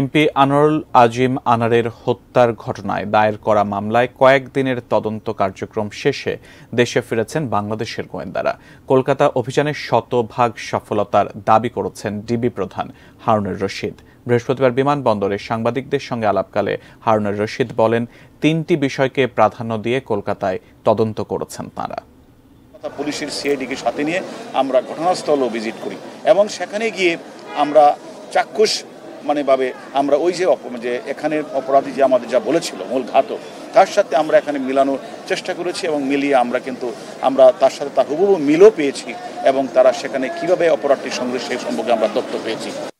MP Anwarul আজিম আনারের হত্যার ঘটনায় দায়ের করা মামলায় কয়েকদিনের তদন্ত কার্যক্রম শেষে দেশে ফিরেছেন বাংলাদেশের গোয়েন্দারা কলকাতা অভিযানে শতভাগ সফলতার দাবি করেছেন ডিবি প্রধান হারুনের রশিদ বৃহস্পতিবার বিমানবন্দরে সাংবাদিকদের সঙ্গে আলাপকালে হারুনের রশিদ বলেন তিনটি বিষয়কে প্রাধান্য দিয়ে কলকাতায় তদন্ত করেছেন তাঁরা পুলিশের সিআইডিকে সাথে নিয়ে আমরা ঘটনাস্থল ভিজিট করি এবং সেখানে গিয়ে আমরা চাক্ষুষ মানেভাবে আমরা ওই যে যে এখানে অপরাধী যে আমাদের যা বলেছিল মূল ঘাতক তার সাথে আমরা এখানে মিলানোর চেষ্টা করেছি এবং মিলিয়ে আমরা কিন্তু আমরা তার সাথে তার হুবহু মিলও পেয়েছি এবং তারা সেখানে কিভাবে অপরাধটির সঙ্গে সেই সম্পর্কে আমরা তথ্য পেয়েছি